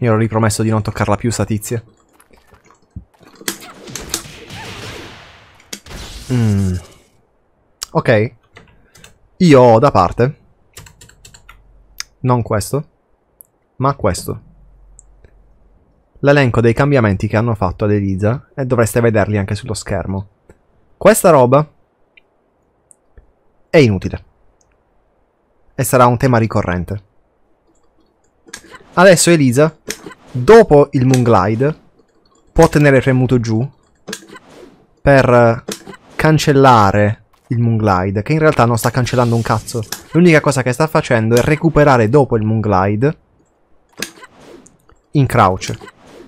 Mi ero ripromesso di non toccarla più, sta tizia. Mm. Ok. Io ho da parte. Non questo. Ma questo. L'elenco dei cambiamenti che hanno fatto ad Elisa. E dovreste vederli anche sullo schermo. Questa roba... È inutile. E sarà un tema ricorrente. Adesso Elisa dopo il Moonglide può tenere premuto giù per cancellare il Moonglide, che in realtà non sta cancellando un cazzo. L'unica cosa che sta facendo è recuperare dopo il Moonglide in crouch,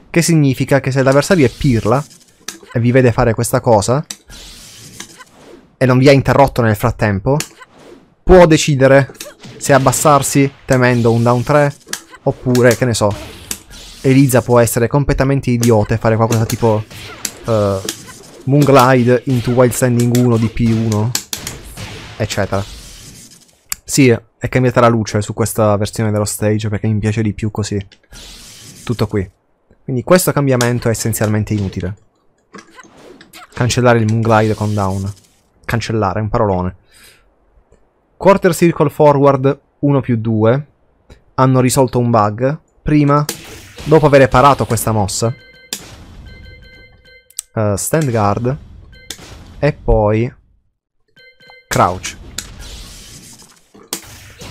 che significa che se l'avversario è pirla e vi vede fare questa cosa e non vi ha interrotto nel frattempo, può decidere se abbassarsi temendo un down 3 oppure, che ne so, Elisa può essere completamente idiota e fare qualcosa tipo uh, eh, Moonglide into Wild Standing 1 di p 1 eccetera. Sì, è cambiata la luce su questa versione dello stage perché mi piace di più così. Tutto qui. Quindi questo cambiamento è essenzialmente inutile. Cancellare il Moonglide con down. Cancellare, un parolone. Quarter Circle Forward 1 più 2. Hanno risolto un bug. Prima Dopo aver parato questa mossa. Uh, stand guard. E poi... Crouch.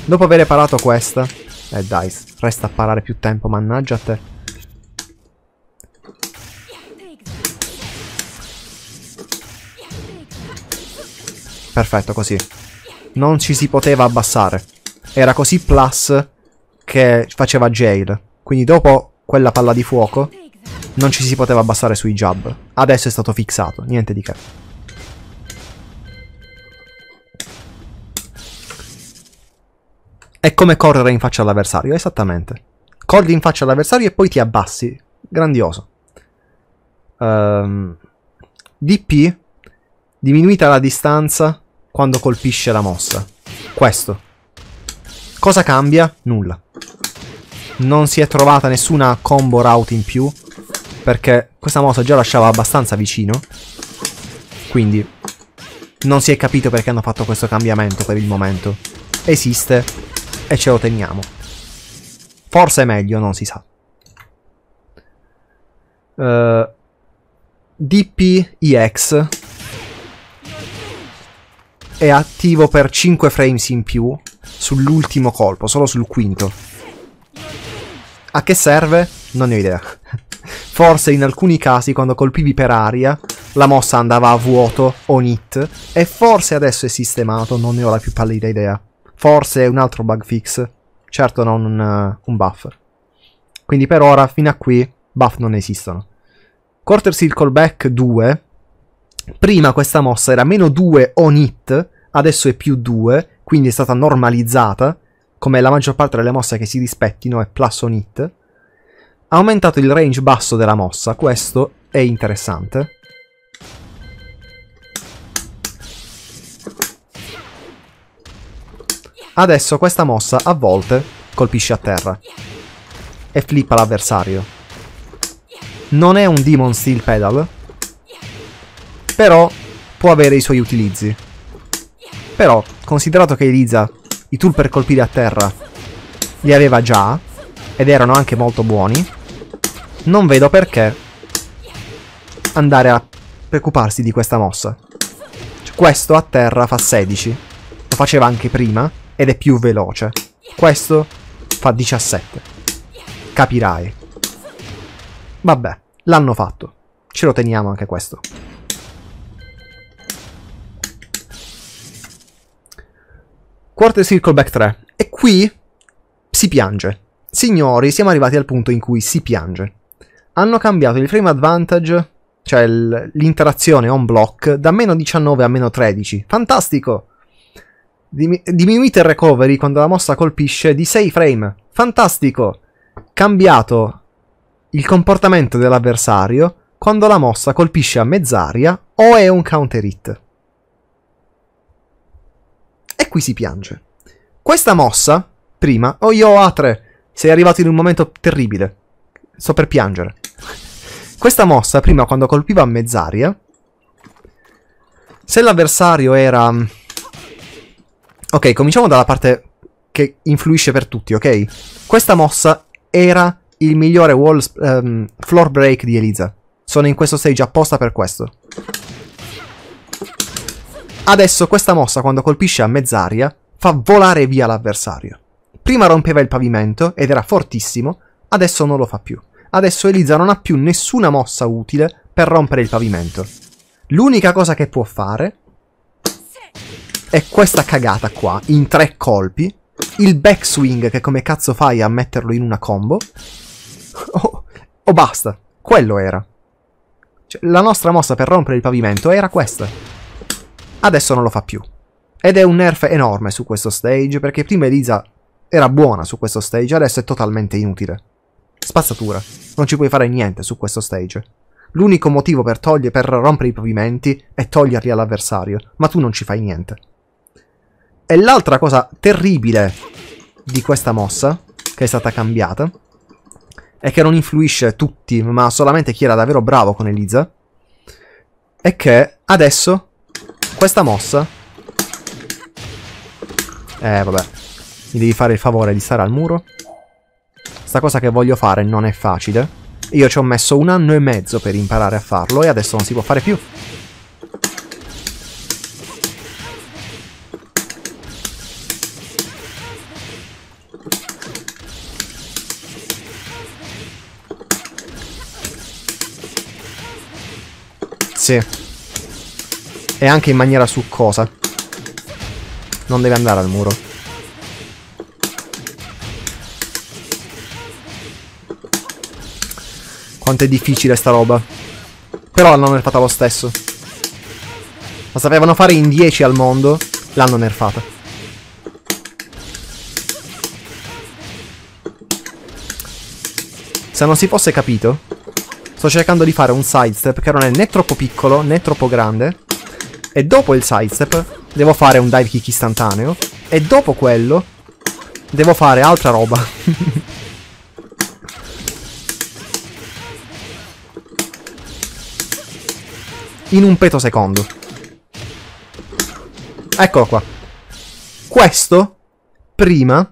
Dopo aver parato questa... Eh dai, resta a parare più tempo, mannaggia a te. Perfetto, così. Non ci si poteva abbassare. Era così plus che faceva jail. Quindi dopo quella palla di fuoco non ci si poteva abbassare sui jab. Adesso è stato fissato, niente di che. È come correre in faccia all'avversario, esattamente. Corri in faccia all'avversario e poi ti abbassi. Grandioso. Um, ehm, DP, diminuita la distanza quando colpisce la mossa. Questo. Cosa cambia? Nulla non si è trovata nessuna combo route in più, perché questa mossa già lasciava abbastanza vicino, quindi non si è capito perché hanno fatto questo cambiamento per il momento. Esiste e ce lo teniamo. Forse è meglio, non si sa. Uh, eh, DPIX è attivo per 5 frames in più sull'ultimo colpo, solo sul quinto. A che serve? Non ne ho idea. Forse in alcuni casi quando colpivi per aria la mossa andava a vuoto o nit e forse adesso è sistemato, non ne ho la più pallida idea. Forse è un altro bug fix, certo non un, eh, un buff. Quindi per ora, fino a qui, buff non esistono. Quarter Circle Back 2. Prima questa mossa era meno 2 on hit, adesso è più 2, quindi è stata normalizzata come la maggior parte delle mosse che si rispettino è plus on hit, ha aumentato il range basso della mossa, questo è interessante. Adesso questa mossa a volte colpisce a terra e flippa l'avversario. Non è un Demon Steel Pedal, però può avere i suoi utilizzi. Però, considerato che Eliza i tool per colpire a terra li aveva già ed erano anche molto buoni. Non vedo perché andare a preoccuparsi di questa mossa. Cioè, questo a terra fa 16, lo faceva anche prima ed è più veloce. Questo fa 17. Capirai. Vabbè, l'hanno fatto. Ce lo teniamo anche questo. Quarter Circle Back 3. E qui si piange. Signori, siamo arrivati al punto in cui si piange. Hanno cambiato il frame advantage, cioè l'interazione on block, da meno 19 a meno 13. Fantastico! diminuite il recovery quando la mossa colpisce di 6 frame. Fantastico! Cambiato il comportamento dell'avversario quando la mossa colpisce a mezz'aria o è un counter hit qui si piange. Questa mossa, prima, oh io Atre, sei arrivato in un momento terribile. Sto per piangere. Questa mossa, prima, quando colpiva a mezz'aria, se l'avversario era... Mm, ok, cominciamo dalla parte che influisce per tutti, ok? Questa mossa era il migliore wall, um, floor break di Eliza. Sono in questo stage apposta per questo. Adesso questa mossa quando colpisce a mezz'aria fa volare via l'avversario. Prima rompeva il pavimento ed era fortissimo, adesso non lo fa più. Adesso Elisa non ha più nessuna mossa utile per rompere il pavimento. L'unica cosa che può fare è questa cagata qua, in tre colpi, il backswing che come cazzo fai a metterlo in una combo, o oh, oh basta, quello era. Cioè, la nostra mossa per rompere il pavimento era questa. Adesso non lo fa più. Ed è un nerf enorme su questo stage, perché prima Elisa era buona su questo stage, adesso è totalmente inutile. Spazzatura. Non ci puoi fare niente su questo stage. L'unico motivo per, toglie, per rompere i pavimenti è toglierli all'avversario, ma tu non ci fai niente. E l'altra cosa terribile di questa mossa, che è stata cambiata, e che non influisce tutti, ma solamente chi era davvero bravo con Elisa, è che adesso questa mossa... Eh, vabbè. Mi devi fare il favore di stare al muro. Sta cosa che voglio fare non è facile. Io ci ho messo un anno e mezzo per imparare a farlo e adesso non si può fare più. Sì. E anche in maniera succosa. Non deve andare al muro. Quanto è difficile sta roba. Però l'hanno nerfata lo stesso. La sapevano fare in 10 al mondo, l'hanno nerfata. Se non si fosse capito, sto cercando di fare un sidestep che non è né troppo piccolo né troppo grande e dopo il sidestep devo fare un dive kick istantaneo e dopo quello devo fare altra roba. In un peto secondo. Eccolo qua. Questo, prima,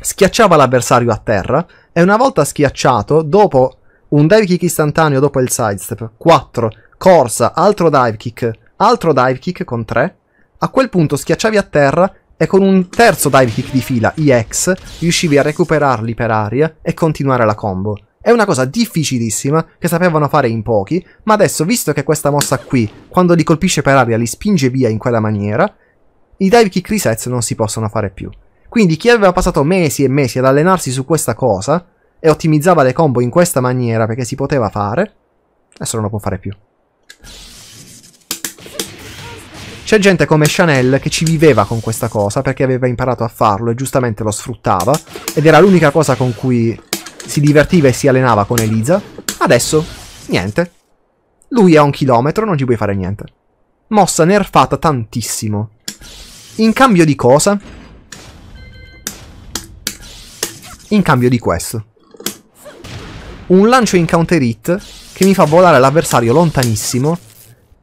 schiacciava l'avversario a terra e una volta schiacciato, dopo un dive kick istantaneo dopo il sidestep, 4, corsa, altro dive kick, altro dive kick con 3. A quel punto schiacciavi a terra e con un terzo dive kick di fila, EX, riuscivi a recuperarli per aria e continuare la combo. È una cosa difficilissima che sapevano fare in pochi, ma adesso visto che questa mossa qui, quando li colpisce per aria, li spinge via in quella maniera, i dive kick resets non si possono fare più. Quindi chi aveva passato mesi e mesi ad allenarsi su questa cosa e ottimizzava le combo in questa maniera perché si poteva fare, adesso non lo può fare più. C'è gente come Chanel che ci viveva con questa cosa perché aveva imparato a farlo e giustamente lo sfruttava ed era l'unica cosa con cui si divertiva e si allenava con Elisa. Adesso, niente. Lui è a un chilometro, non ci puoi fare niente. Mossa nerfata tantissimo. In cambio di cosa? In cambio di questo. Un lancio in counter hit che mi fa volare l'avversario lontanissimo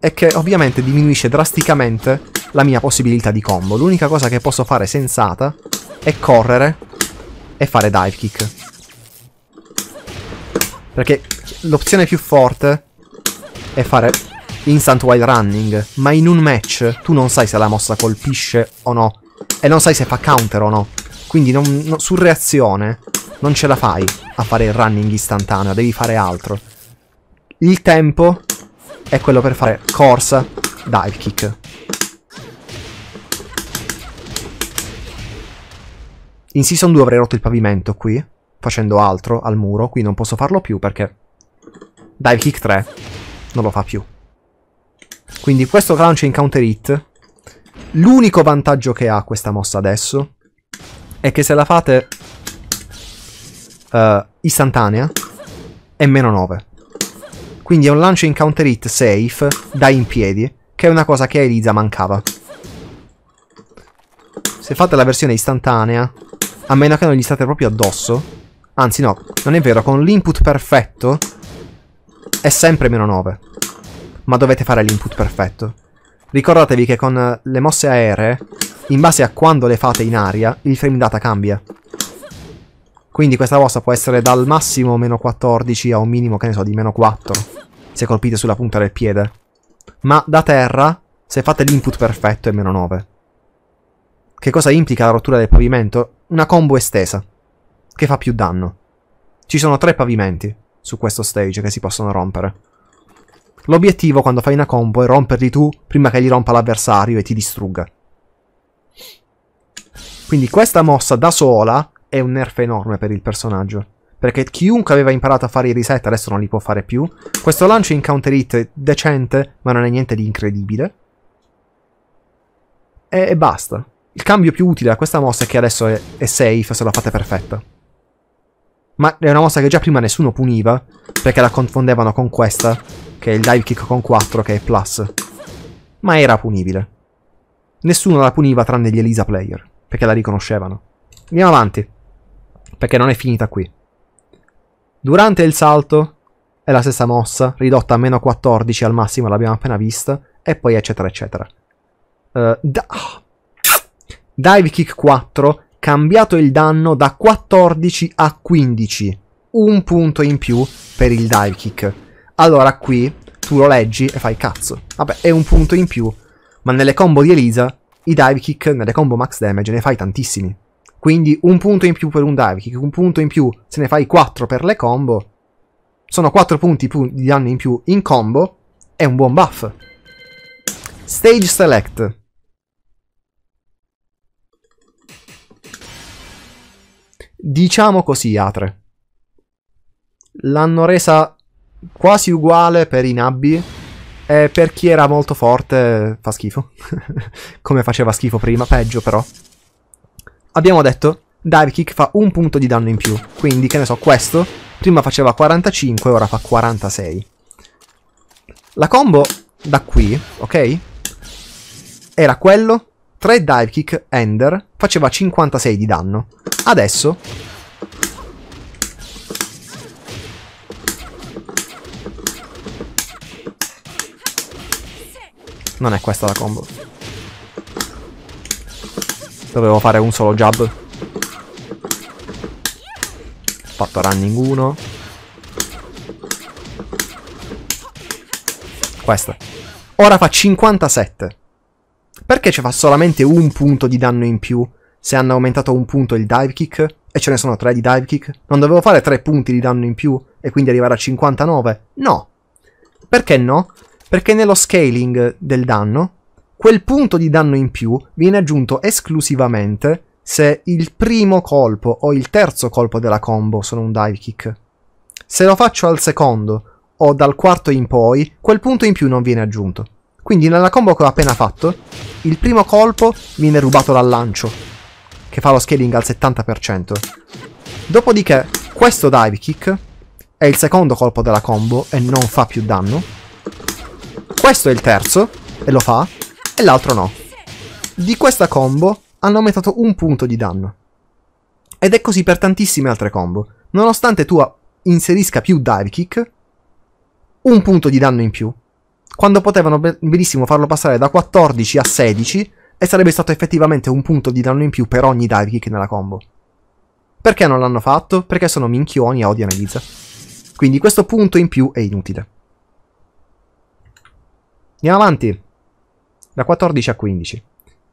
è che ovviamente diminuisce drasticamente la mia possibilità di combo. L'unica cosa che posso fare sensata è correre e fare dive kick. Perché l'opzione più forte è fare instant while running, ma in un match tu non sai se la mossa colpisce o no, e non sai se fa counter o no. Quindi non, no, su reazione non ce la fai a fare il running istantaneo, devi fare altro. Il tempo è quello per fare corsa dive kick. In Season 2 avrei rotto il pavimento qui, facendo altro al muro, qui non posso farlo più perché dive kick 3 non lo fa più. Quindi questo clown in counter hit. L'unico vantaggio che ha questa mossa adesso è che se la fate uh, istantanea è meno 9. Quindi è un lancio in counter hit safe, da in piedi, che è una cosa che a Elisa mancava. Se fate la versione istantanea, a meno che non gli state proprio addosso, anzi no, non è vero, con l'input perfetto è sempre meno 9. Ma dovete fare l'input perfetto. Ricordatevi che con le mosse aeree, in base a quando le fate in aria, il frame data cambia. Quindi questa mossa può essere dal massimo meno 14 a un minimo, che ne so, di meno 4 se colpite sulla punta del piede. Ma da terra, se fate l'input perfetto, è meno 9. Che cosa implica la rottura del pavimento? Una combo estesa, che fa più danno. Ci sono tre pavimenti su questo stage che si possono rompere. L'obiettivo quando fai una combo è romperli tu prima che li rompa l'avversario e ti distrugga. Quindi questa mossa da sola è un nerf enorme per il personaggio. Perché chiunque aveva imparato a fare i reset adesso non li può fare più. Questo lancio in counter hit è decente, ma non è niente di incredibile. E, e basta. Il cambio più utile a questa mossa è che adesso è, è safe se la fate perfetta. Ma è una mossa che già prima nessuno puniva, perché la confondevano con questa, che è il dive kick con 4, che è plus. Ma era punibile. Nessuno la puniva tranne gli Elisa player, perché la riconoscevano. Andiamo avanti, perché non è finita qui. Durante il salto è la stessa mossa, ridotta a meno 14 al massimo, l'abbiamo appena vista, e poi eccetera eccetera. Uh, da- Dive Kick 4, cambiato il danno da 14 a 15, un punto in più per il Dive Kick. Allora qui tu lo leggi e fai cazzo, vabbè è un punto in più, ma nelle combo di Elisa i Dive Kick, nelle combo max damage, ne fai tantissimi. Quindi un punto in più per un dive kick, un punto in più se ne fai 4 per le combo. Sono 4 punti di danno in più in combo. È un buon buff. Stage select. Diciamo così, Atre. L'hanno resa quasi uguale per i nabbi. E per chi era molto forte fa schifo. Come faceva schifo prima, peggio però abbiamo detto dive kick fa un punto di danno in più. Quindi, che ne so, questo prima faceva 45 ora fa 46. La combo da qui, ok? Era quello, 3 dive kick ender, faceva 56 di danno. Adesso... Non è questa la combo. Dovevo fare un solo jab. Fatto running 1. Questo. Ora fa 57. Perché ci fa solamente un punto di danno in più se hanno aumentato un punto il dive kick? E ce ne sono 3 di dive kick? Non dovevo fare 3 punti di danno in più e quindi arrivare a 59? No. Perché no? Perché nello scaling del danno Quel punto di danno in più viene aggiunto esclusivamente se il primo colpo o il terzo colpo della combo sono un dive kick. Se lo faccio al secondo o dal quarto in poi, quel punto in più non viene aggiunto. Quindi nella combo che ho appena fatto, il primo colpo viene rubato dal lancio, che fa lo scaling al 70%. Dopodiché, questo dive kick è il secondo colpo della combo e non fa più danno. Questo è il terzo, e lo fa e l'altro no. Di questa combo hanno aumentato un punto di danno. Ed è così per tantissime altre combo. Nonostante tu inserisca più dive kick, un punto di danno in più. Quando potevano benissimo farlo passare da 14 a 16 e sarebbe stato effettivamente un punto di danno in più per ogni dive kick nella combo. Perché non l'hanno fatto? Perché sono minchioni e odiano Elisa. Quindi questo punto in più è inutile. Andiamo avanti da 14 a 15.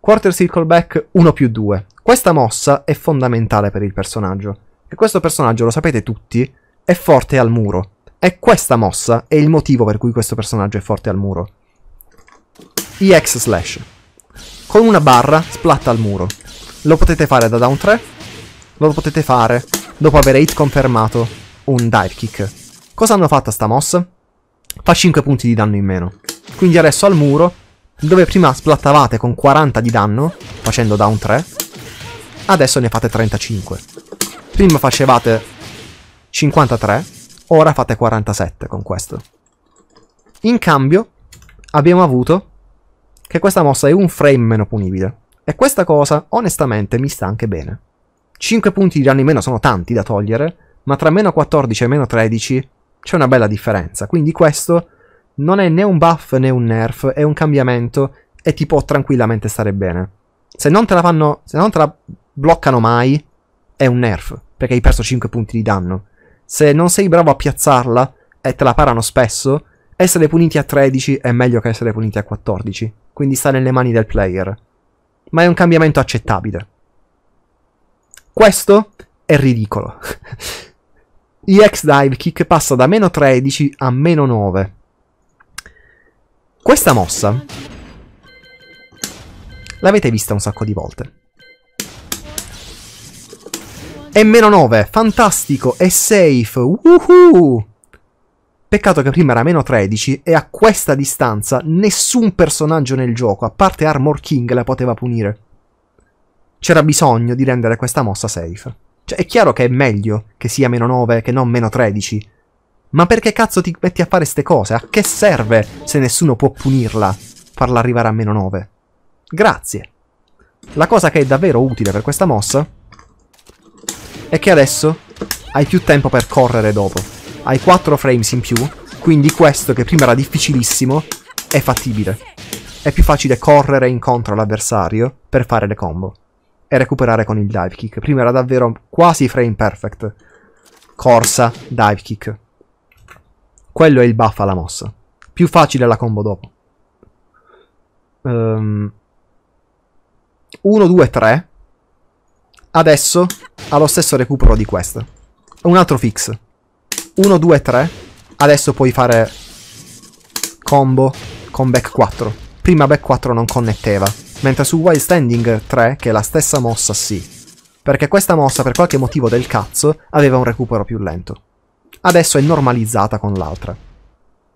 Quarter Circle Back 1 più 2. Questa mossa è fondamentale per il personaggio. E questo personaggio, lo sapete tutti, è forte al muro. E questa mossa è il motivo per cui questo personaggio è forte al muro. EX slash. Con una barra splatta al muro. Lo potete fare da down 3. Lo potete fare dopo aver hit confermato un dive kick. Cosa hanno fatto sta mossa? Fa 5 punti di danno in meno. Quindi adesso al muro dove prima splattavate con 40 di danno, facendo down 3, adesso ne fate 35. Prima facevate 53, ora fate 47 con questo. In cambio abbiamo avuto che questa mossa è un frame meno punibile. E questa cosa, onestamente, mi sta anche bene. 5 punti di danno in meno sono tanti da togliere, ma tra meno 14 e meno 13 c'è una bella differenza, quindi questo non è né un buff né un nerf, è un cambiamento e ti può tranquillamente stare bene. Se non te la fanno, se non te la bloccano mai, è un nerf, perché hai perso 5 punti di danno. Se non sei bravo a piazzarla e te la parano spesso, essere puniti a 13 è meglio che essere puniti a 14, quindi sta nelle mani del player. Ma è un cambiamento accettabile. Questo è ridicolo. EX Dive Kick passa da meno 13 a meno 9 questa mossa l'avete vista un sacco di volte. E meno 9, fantastico, è safe, woohoo! Peccato che prima era meno 13 e a questa distanza nessun personaggio nel gioco, a parte Armor King, la poteva punire. C'era bisogno di rendere questa mossa safe. Cioè è chiaro che è meglio che sia meno 9 che non meno 13, ma perché cazzo ti metti a fare ste cose? A che serve se nessuno può punirla? Farla arrivare a meno 9. Grazie. La cosa che è davvero utile per questa mossa è che adesso hai più tempo per correre dopo. Hai 4 frames in più, quindi questo che prima era difficilissimo è fattibile. È più facile correre incontro all'avversario per fare le combo e recuperare con il dive kick. Prima era davvero quasi frame perfect. Corsa, dive kick. Quello è il buff alla mossa. Più facile la combo dopo. 1, 2, 3. Adesso ha lo stesso recupero di questa. Un altro fix. 1, 2, 3. Adesso puoi fare combo con back 4. Prima back 4 non connetteva. Mentre su Wild Standing 3, che è la stessa mossa, sì. Perché questa mossa, per qualche motivo del cazzo, aveva un recupero più lento adesso è normalizzata con l'altra.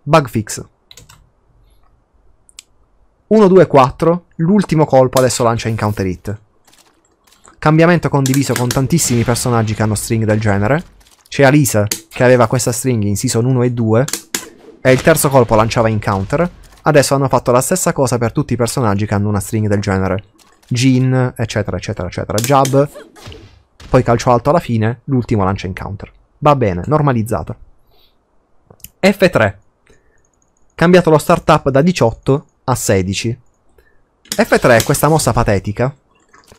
Bug fix. 1, 2, 4, l'ultimo colpo adesso lancia in counter hit. Cambiamento condiviso con tantissimi personaggi che hanno string del genere. C'è Alisa, che aveva questa string in season 1 e 2, e il terzo colpo lanciava in counter. Adesso hanno fatto la stessa cosa per tutti i personaggi che hanno una string del genere. Jin, eccetera, eccetera, eccetera. Jab, poi calcio alto alla fine, l'ultimo lancia in counter. Va bene, normalizzata. F3. Cambiato lo startup da 18 a 16. F3 è questa mossa patetica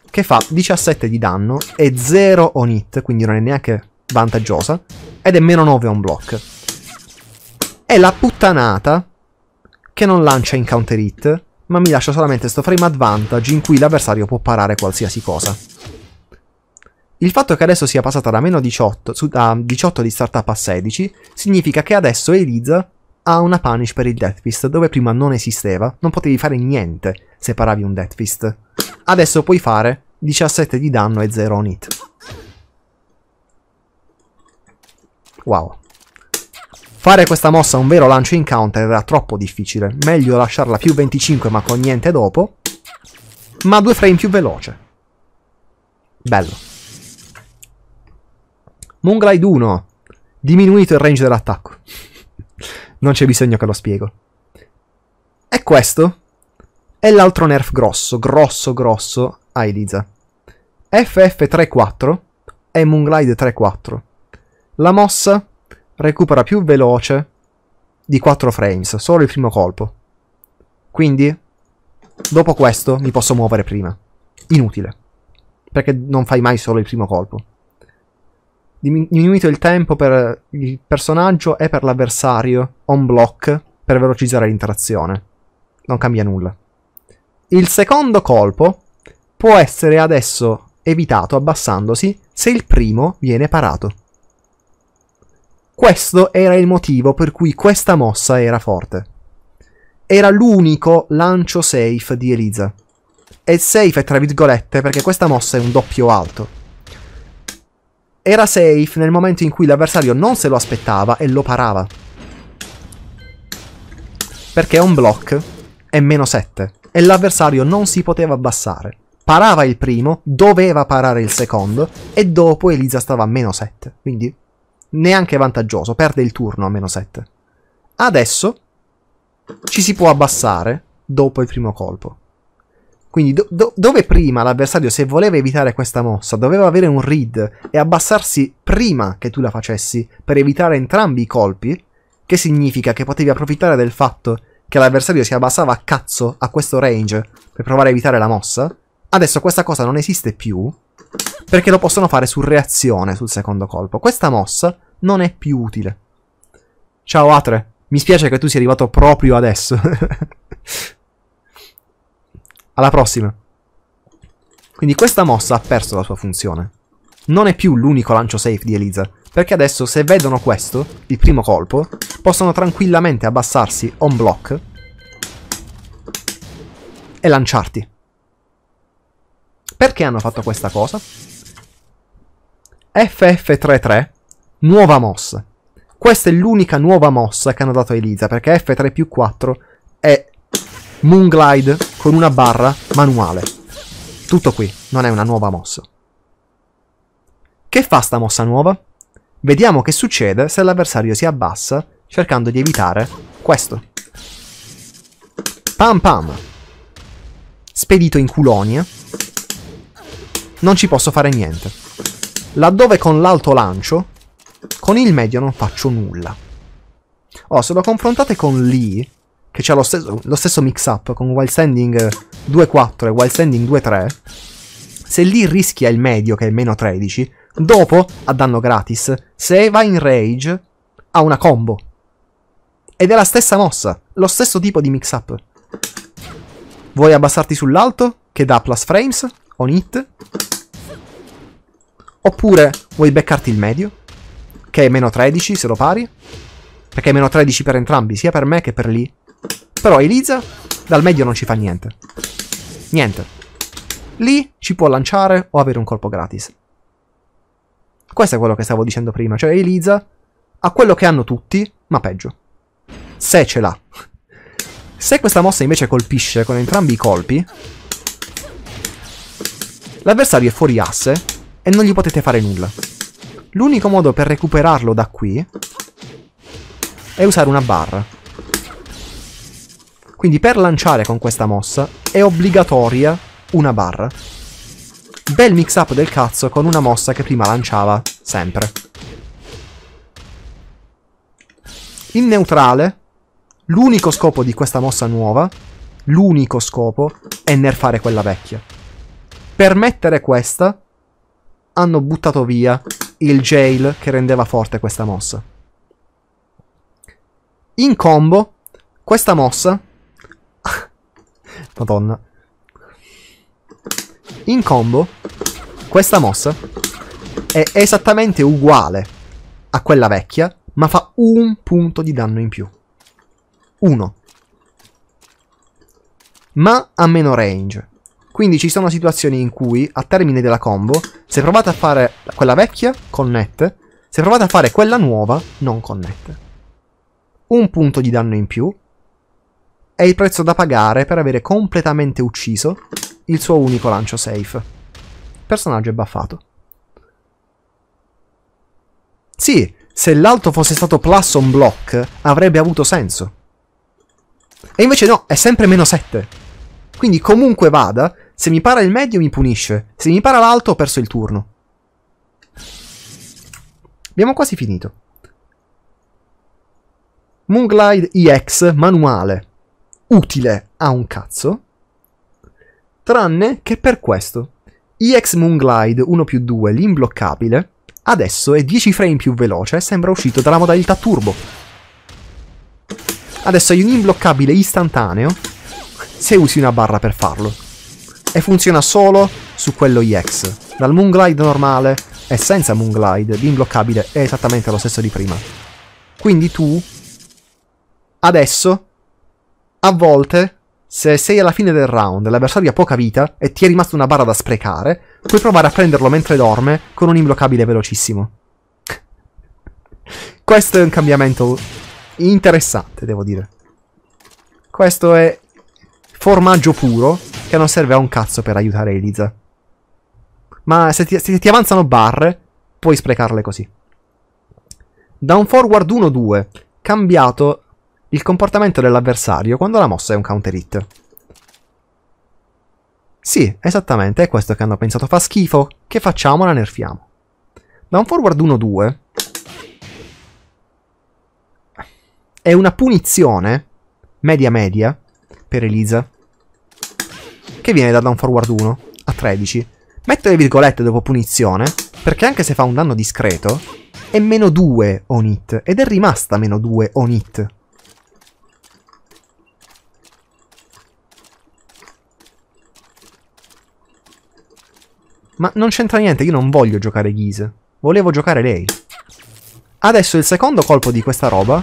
che fa 17 di danno e 0 on hit, quindi non è neanche vantaggiosa, ed è meno 9 on block. È la puttanata che non lancia in counter hit, ma mi lascia solamente sto frame advantage in cui l'avversario può parare qualsiasi cosa. Il fatto che adesso sia passata da meno 18, su, da 18 di startup a 16, significa che adesso Eliza ha una punish per il Death Fist, dove prima non esisteva, non potevi fare niente se paravi un Death Fist. Adesso puoi fare 17 di danno e 0 on hit. Wow. Fare questa mossa un vero lancio in counter era troppo difficile, meglio lasciarla più 25 ma con niente dopo, ma due frame più veloce. Bello. Moonglide 1, diminuito il range dell'attacco. non c'è bisogno che lo spiego. E questo è l'altro nerf grosso, grosso, grosso a ah, Eliza. ff 3-4 e Moonglide 3-4. La mossa recupera più veloce di 4 frames, solo il primo colpo. Quindi, dopo questo mi posso muovere prima. Inutile. Perché non fai mai solo il primo colpo diminuito il tempo per il personaggio e per l'avversario on block per velocizzare l'interazione. Non cambia nulla. Il secondo colpo può essere adesso evitato abbassandosi se il primo viene parato. Questo era il motivo per cui questa mossa era forte. Era l'unico lancio safe di Elisa. E safe è tra virgolette perché questa mossa è un doppio alto era safe nel momento in cui l'avversario non se lo aspettava e lo parava. Perché un block è meno 7 e l'avversario non si poteva abbassare. Parava il primo, doveva parare il secondo e dopo Elisa stava a meno 7. Quindi neanche vantaggioso, perde il turno a meno 7. Adesso ci si può abbassare dopo il primo colpo. Quindi do, do, dove prima l'avversario, se voleva evitare questa mossa, doveva avere un read e abbassarsi prima che tu la facessi per evitare entrambi i colpi, che significa che potevi approfittare del fatto che l'avversario si abbassava a cazzo a questo range per provare a evitare la mossa, adesso questa cosa non esiste più perché lo possono fare su reazione sul secondo colpo. Questa mossa non è più utile. Ciao Atre, mi spiace che tu sia arrivato proprio adesso. Alla prossima. Quindi questa mossa ha perso la sua funzione. Non è più l'unico lancio safe di Elizar, perché adesso se vedono questo, il primo colpo, possono tranquillamente abbassarsi on block e lanciarti. Perché hanno fatto questa cosa? FF33, nuova mossa. Questa è l'unica nuova mossa che hanno dato a Elisa, perché F3 più 4 è Moonglide con una barra manuale. Tutto qui, non è una nuova mossa. Che fa sta mossa nuova? Vediamo che succede se l'avversario si abbassa cercando di evitare questo. Pam pam! Spedito in culonia. Non ci posso fare niente. Laddove con l'alto lancio, con il medio non faccio nulla. Oh, se lo confrontate con Lee, che ha lo stesso, lo stesso mix-up con Wild Standing 2-4 e Wild Standing 2-3, se lì rischia il medio che è meno 13, dopo a danno gratis, se va in rage ha una combo. Ed è la stessa mossa, lo stesso tipo di mix-up. Vuoi abbassarti sull'alto, che dà plus frames, on hit? Oppure vuoi beccarti il medio, che è meno 13 se lo pari? Perché è meno 13 per entrambi, sia per me che per lì però Elisa dal medio non ci fa niente. Niente. Lì ci può lanciare o avere un colpo gratis. Questo è quello che stavo dicendo prima, cioè Elisa ha quello che hanno tutti, ma peggio. Se ce l'ha. Se questa mossa invece colpisce con entrambi i colpi, l'avversario è fuori asse e non gli potete fare nulla. L'unico modo per recuperarlo da qui è usare una barra. Quindi per lanciare con questa mossa è obbligatoria una barra. Bel mix up del cazzo con una mossa che prima lanciava sempre. In neutrale, l'unico scopo di questa mossa nuova, l'unico scopo, è nerfare quella vecchia. Per mettere questa, hanno buttato via il jail che rendeva forte questa mossa. In combo, questa mossa Madonna. In combo, questa mossa è esattamente uguale a quella vecchia, ma fa un punto di danno in più. Uno. Ma ha meno range. Quindi ci sono situazioni in cui, a termine della combo, se provate a fare quella vecchia, connette. Se provate a fare quella nuova, non connette. Un punto di danno in più è il prezzo da pagare per avere completamente ucciso il suo unico lancio safe. Personaggio è buffato. Sì, se l'alto fosse stato plus on block, avrebbe avuto senso. E invece no, è sempre meno 7. Quindi comunque vada, se mi para il medio mi punisce, se mi para l'alto ho perso il turno. Abbiamo quasi finito. Moonglide EX manuale utile a un cazzo, tranne che per questo. EX Moonglide 1 più 2, l'imbloccabile, adesso è 10 frame più veloce e sembra uscito dalla modalità turbo. Adesso hai un imbloccabile istantaneo se usi una barra per farlo. E funziona solo su quello EX. Dal Moonglide normale e senza Moonglide, l'imbloccabile è esattamente lo stesso di prima. Quindi tu, adesso, a volte, se sei alla fine del round, e l'avversario ha poca vita e ti è rimasta una barra da sprecare, puoi provare a prenderlo mentre dorme con un imbloccabile velocissimo. Questo è un cambiamento interessante, devo dire. Questo è formaggio puro che non serve a un cazzo per aiutare Eliza. Ma se ti, se ti avanzano barre, puoi sprecarle così. Da un forward 1-2, cambiato il comportamento dell'avversario quando la mossa è un counter hit. Sì, esattamente, è questo che hanno pensato. Fa schifo, che facciamo? La nerfiamo. Da un forward 1-2 è una punizione media media per Elisa che viene da down forward 1 a 13. Metto le virgolette dopo punizione perché anche se fa un danno discreto è meno 2 on hit ed è rimasta meno 2 on hit Ma non c'entra niente, io non voglio giocare Ghise. Volevo giocare lei. Adesso il secondo colpo di questa roba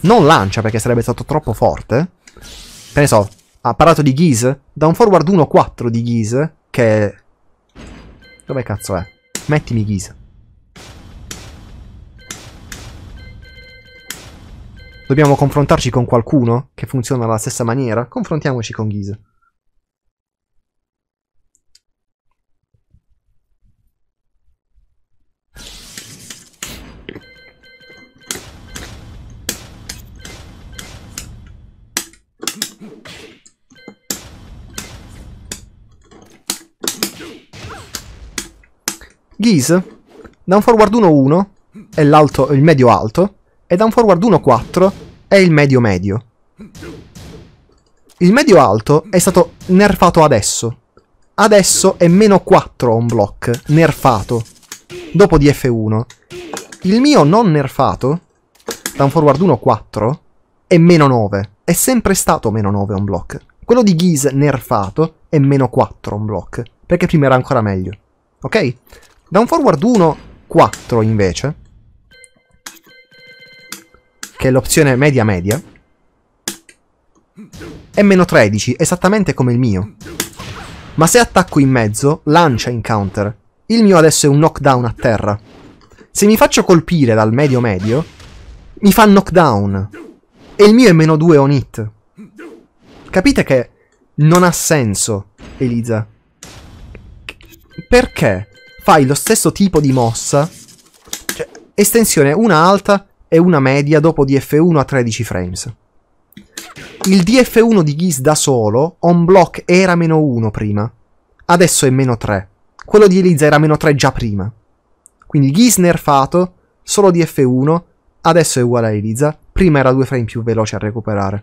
non lancia perché sarebbe stato troppo forte. Che ne so, ha parlato di Ghise. Da un forward 1-4 di Ghise che... Dove cazzo è? Mettimi Ghise. Dobbiamo confrontarci con qualcuno che funziona alla stessa maniera? Confrontiamoci con Ghise. Ghis da un forward 1-1 è l'alto, il medio alto e da un forward 1-4 è il medio medio. Il medio alto è stato nerfato adesso. Adesso è meno 4 on block, nerfato, dopo di F1. Il mio non nerfato, da un forward 1-4, è meno 9. È sempre stato meno 9 on block. Quello di Ghis nerfato è meno 4 on block, perché prima era ancora meglio. Ok? Da un forward 1, 4 invece. Che è l'opzione media-media. È meno 13, esattamente come il mio. Ma se attacco in mezzo, lancia in counter. Il mio adesso è un knockdown a terra. Se mi faccio colpire dal medio-medio, mi fa knockdown. E il mio è meno 2 on hit. Capite che non ha senso, Elisa. Perché? fai lo stesso tipo di mossa, cioè estensione una alta e una media dopo DF1 a 13 frames. Il DF1 di Ghiz da solo, on block era meno 1 prima, adesso è meno 3. Quello di Eliza era meno 3 già prima. Quindi Ghiz nerfato, solo DF1, adesso è uguale a Eliza, prima era 2 frame più veloce a recuperare.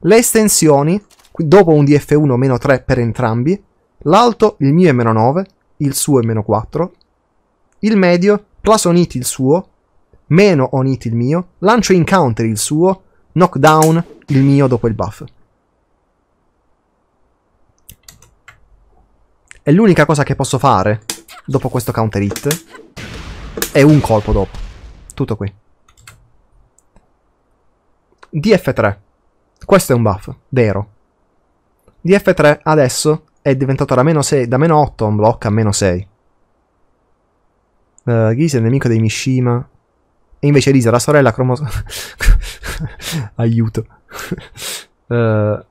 Le estensioni, dopo un DF1 meno 3 per entrambi, l'alto il mio è meno 9, il suo è meno 4, il medio, plus on onit il suo, meno on onit il mio, lancio encounter il suo, knockdown il mio dopo il buff. E l'unica cosa che posso fare dopo questo counter hit. È un colpo dopo. Tutto qui. DF3. Questo è un buff, vero. DF3 adesso è diventato da meno, 6, da meno 8 un blocco a meno 6. Uh, eh, Gisa è nemico dei Mishima. E invece Lisa, la sorella cromosoma... Aiuto. uh,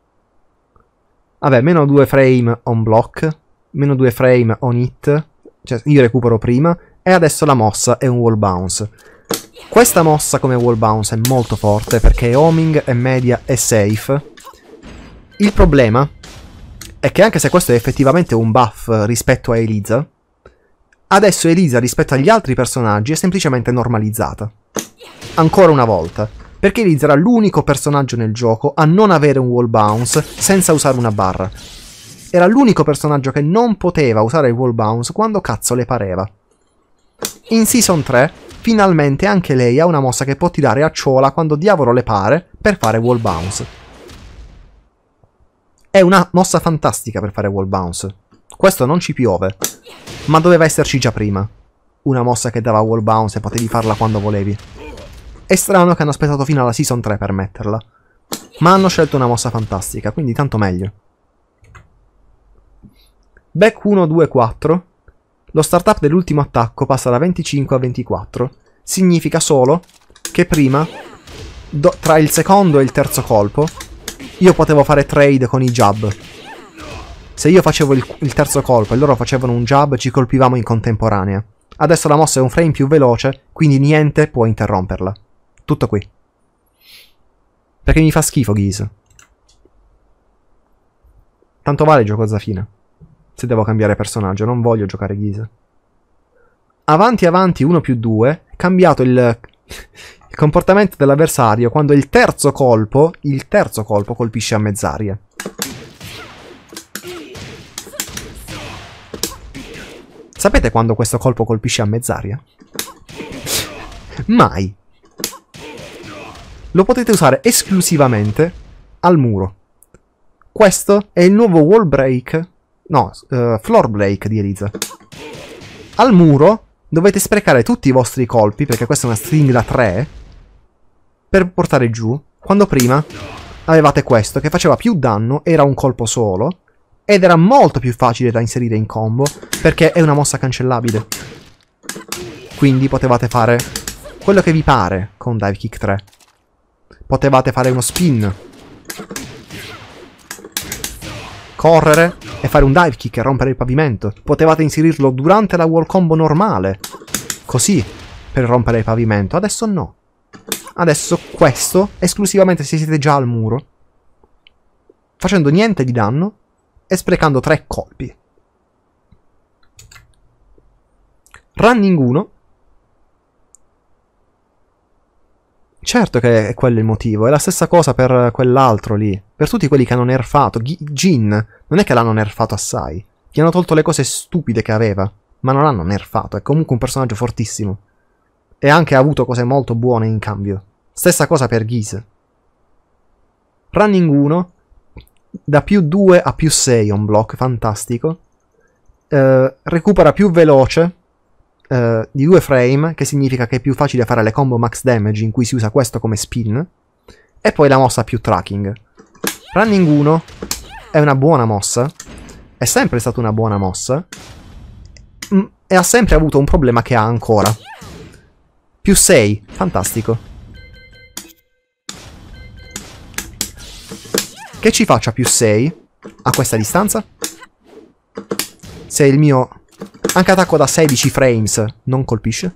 vabbè, meno 2 frame on block, meno 2 frame on hit, cioè io recupero prima, e adesso la mossa è un wall bounce. Questa mossa come wall bounce è molto forte perché è homing, è media, è safe. Il problema è che anche se questo è effettivamente un buff rispetto a Elisa, adesso Elisa rispetto agli altri personaggi è semplicemente normalizzata. Ancora una volta, perché Elisa era l'unico personaggio nel gioco a non avere un wall bounce senza usare una barra. Era l'unico personaggio che non poteva usare il wall bounce quando cazzo le pareva. In Season 3, finalmente anche lei ha una mossa che può tirare a ciola quando diavolo le pare per fare wall bounce. È una mossa fantastica per fare wall bounce. Questo non ci piove, ma doveva esserci già prima. Una mossa che dava wall bounce e potevi farla quando volevi. È strano che hanno aspettato fino alla Season 3 per metterla. Ma hanno scelto una mossa fantastica, quindi tanto meglio. Back 1, 2, 4. Lo startup dell'ultimo attacco passa da 25 a 24. Significa solo che prima, tra il secondo e il terzo colpo, io potevo fare trade con i jab. Se io facevo il, il terzo colpo e loro facevano un jab, ci colpivamo in contemporanea. Adesso la mossa è un frame più veloce, quindi niente può interromperla. Tutto qui. Perché mi fa schifo Ghis. Tanto vale gioco Zafina. Se devo cambiare personaggio, non voglio giocare Ghis. Avanti avanti 1 più 2, cambiato il, il comportamento dell'avversario quando il terzo colpo, il terzo colpo colpisce a mezz'aria. Sapete quando questo colpo colpisce a mezz'aria? Mai. Lo potete usare esclusivamente al muro. Questo è il nuovo wall break, no, uh, floor break di Eliza. Al muro dovete sprecare tutti i vostri colpi, perché questa è una stringa 3, per portare giù, quando prima avevate questo che faceva più danno, era un colpo solo, ed era molto più facile da inserire in combo, perché è una mossa cancellabile. Quindi potevate fare quello che vi pare con Dive Kick 3. Potevate fare uno spin, correre e fare un dive kick e rompere il pavimento. Potevate inserirlo durante la wall combo normale, così, per rompere il pavimento. Adesso no. Adesso questo, esclusivamente se siete già al muro, facendo niente di danno e sprecando tre colpi. Running 1. Certo che è quello il motivo, è la stessa cosa per quell'altro lì, per tutti quelli che hanno nerfato, G- Jin, non è che l'hanno nerfato assai, gli hanno tolto le cose stupide che aveva, ma non l'hanno nerfato, è comunque un personaggio fortissimo e anche ha avuto cose molto buone in cambio. Stessa cosa per Ghise. Running 1 da più 2 a più 6 on block, fantastico. Eh, recupera più veloce eh, di 2 frame, che significa che è più facile fare le combo max damage in cui si usa questo come spin. E poi la mossa più tracking. Running 1 è una buona mossa, è sempre stata una buona mossa, mm, e ha sempre avuto un problema che ha ancora. Più 6, fantastico. Che ci faccia più 6 a questa distanza? Se il mio anche attacco da 16 frames non colpisce.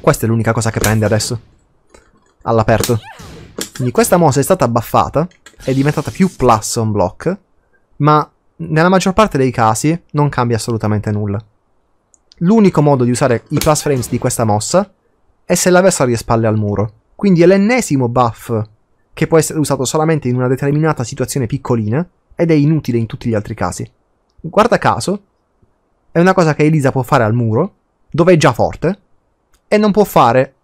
Questa è l'unica cosa che prende adesso. All'aperto. Quindi questa mossa è stata buffata, è diventata più plus on block, ma nella maggior parte dei casi non cambia assolutamente nulla. L'unico modo di usare i plus frames di questa mossa è se l'avversario è spalle al muro. Quindi è l'ennesimo buff che può essere usato solamente in una determinata situazione piccolina ed è inutile in tutti gli altri casi. Guarda caso, è una cosa che Elisa può fare al muro, dove è già forte, e non può fare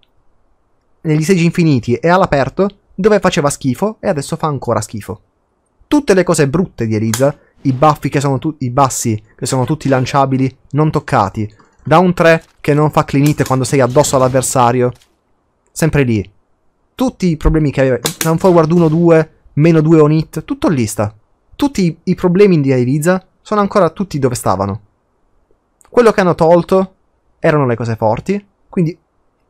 negli stage infiniti e all'aperto, dove faceva schifo e adesso fa ancora schifo. Tutte le cose brutte di Elisa, i baffi che sono tu- i bassi che sono tutti lanciabili, non toccati, da un 3 che non fa clinite quando sei addosso all'avversario. Sempre lì. Tutti i problemi che aveva. Da un forward 1-2, meno 2 on hit, tutto lì sta. Tutti i, i problemi di Eliza sono ancora tutti dove stavano. Quello che hanno tolto erano le cose forti, quindi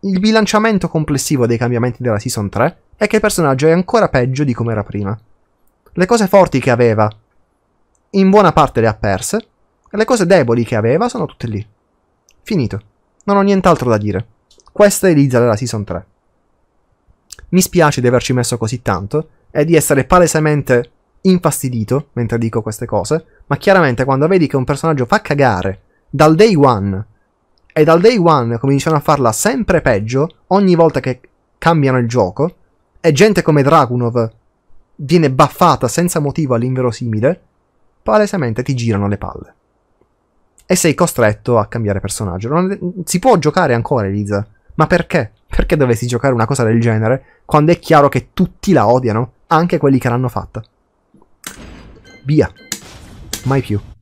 il bilanciamento complessivo dei cambiamenti della Season 3 è che il personaggio è ancora peggio di come era prima. Le cose forti che aveva, in buona parte le ha perse, e le cose deboli che aveva sono tutte lì. Finito. Non ho nient'altro da dire. Questa è Eliza della Season 3. Mi spiace di averci messo così tanto e di essere palesemente infastidito mentre dico queste cose, ma chiaramente quando vedi che un personaggio fa cagare dal day one e dal day one cominciano a farla sempre peggio ogni volta che cambiano il gioco e gente come Dragunov viene baffata senza motivo all'inverosimile, palesemente ti girano le palle. E sei costretto a cambiare personaggio. Non, si può giocare ancora Elisa. Ma perché? Perché dovessi giocare una cosa del genere quando è chiaro che tutti la odiano, anche quelli che l'hanno fatta? Via. Mai più.